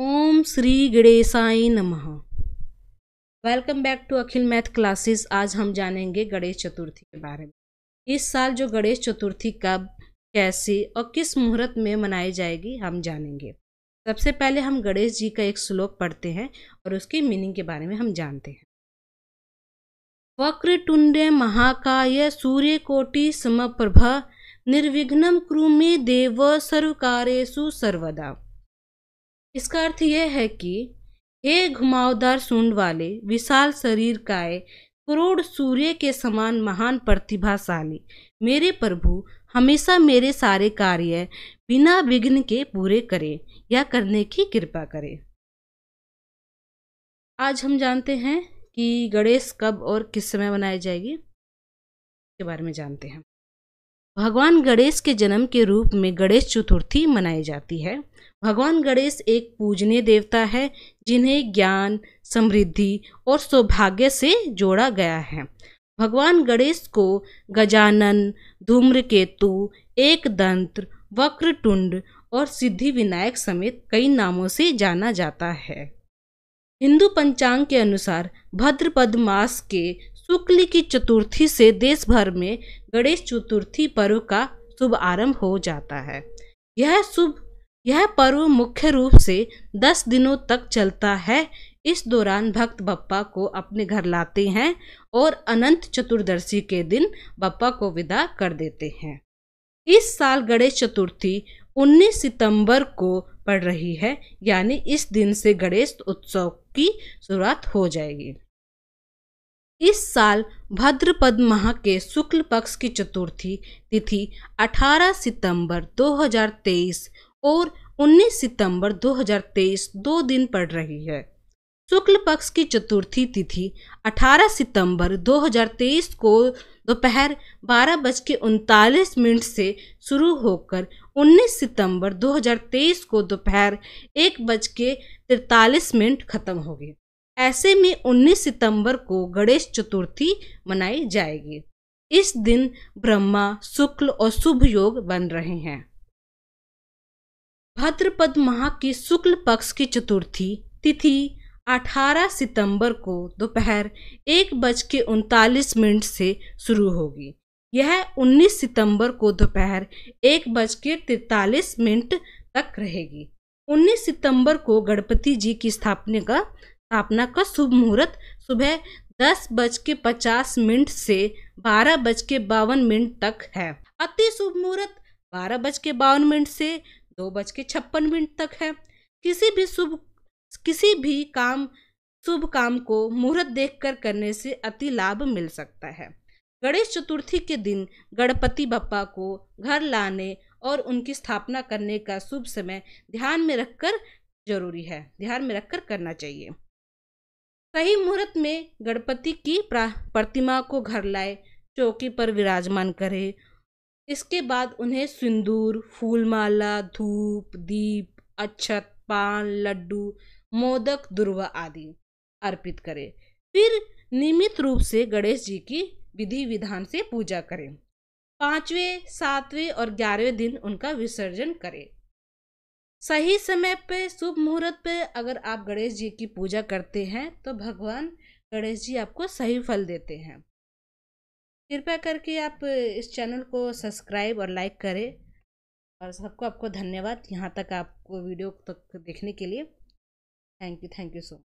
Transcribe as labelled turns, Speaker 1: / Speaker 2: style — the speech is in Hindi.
Speaker 1: ओम श्री गणेशाई नमः welcome back to Akhil math classes आज हम जानेंगे गणेश चतुर्थी के बारे में इस साल जो गणेश चतुर्थी कब कैसे और किस मुहूर्त में मनाई जाएगी हम जानेंगे सबसे पहले हम गणेश जी का एक श्लोक पढ़ते हैं और उसकी मीनिंग के बारे में हम जानते हैं वक्र टुंडे महाकाय सूर्य कोटि समप्रभ निर्विघ्नम क्रु में देव सर्वकारेशु सर्वदा इसका अर्थ यह है कि हे घुमावदार सूंड वाले विशाल शरीर काए करोड़ सूर्य के समान महान प्रतिभाशाली मेरे प्रभु हमेशा मेरे सारे कार्य बिना विघ्न के पूरे करें या करने की कृपा करें आज हम जानते हैं कि गणेश कब और किस समय मनाई जाएगी के बारे में जानते हैं भगवान गणेश के जन्म के रूप में गणेश चतुर्थी मनाई जाती है भगवान गणेश एक पूजनीय देवता है जिन्हें ज्ञान समृद्धि और सौभाग्य से जोड़ा गया है भगवान गणेश को गजानन धूम्रकेतु वक्र टुंड और सिद्धि विनायक समेत कई नामों से जाना जाता है हिंदू पंचांग के अनुसार भद्रपद मास के शुक्ल की चतुर्थी से देश भर में गणेश चतुर्थी पर्व का शुभ आरंभ हो जाता है यह शुभ यह पर्व मुख्य रूप से दस दिनों तक चलता है इस दौरान भक्त बप्पा को अपने घर लाते हैं और अनंत चतुर्दशी के दिन बप्पा को विदा कर देते हैं इस साल गणेश चतुर्थी 19 सितंबर को पड़ रही है यानी इस दिन से गणेश उत्सव की शुरुआत हो जाएगी इस साल भद्रपद माह के शुक्ल पक्ष की चतुर्थी तिथि 18 सितंबर 2023 और 19 सितंबर 2023 दो दिन पड़ रही है शुक्ल पक्ष की चतुर्थी तिथि 18 सितंबर 2023 को दोपहर बारह बज के उनतालीस मिनट से शुरू होकर 19 सितंबर 2023 को दोपहर एक बज के तिरतालीस मिनट खत्म होगी ऐसे में 19 सितंबर को गणेश चतुर्थी मनाई जाएगी इस दिन ब्रह्मा शुक्ल और शुभ योग बन रहे हैं भद्रपद माह की शुक्ल पक्ष की चतुर्थी तिथि 18 सितंबर को दोपहर एक बज के उनतालीस मिनट से शुरू होगी यह 19 सितंबर को दोपहर एक बज के तिरतालीस मिनट तक रहेगी 19 सितंबर को गणपति जी की स्थापना का स्थापना का शुभ मुहूर्त सुबह दस बज के पचास मिनट से बारह बज के बावन मिनट तक है अति शुभ मुहूर्त बारह बज के बावन मिनट से दो बज के छप्पन मिनट तक है किसी भी शुभ किसी भी काम शुभ काम को मुहूर्त देखकर करने से अति लाभ मिल सकता है गणेश चतुर्थी के दिन गणपति बप्पा को घर लाने और उनकी स्थापना करने का शुभ समय ध्यान में रखकर जरूरी है ध्यान में रखकर करना चाहिए सही मुहूर्त में गणपति की प्रतिमा को घर लाए चौकी पर विराजमान करे इसके बाद उन्हें सिंदूर फूलमाला धूप दीप अच्छत पान लड्डू मोदक दुर्वा आदि अर्पित करें फिर नियमित रूप से गणेश जी की विधि विधान से पूजा करें पाँचवें सातवें और ग्यारहवें दिन उनका विसर्जन करें सही समय पे शुभ मुहूर्त पे अगर आप गणेश जी की पूजा करते हैं तो भगवान गणेश जी आपको सही फल देते हैं कृपया करके आप इस चैनल को सब्सक्राइब और लाइक करें और सबको आपको धन्यवाद यहाँ तक आपको वीडियो तक देखने के लिए thank you thank you so much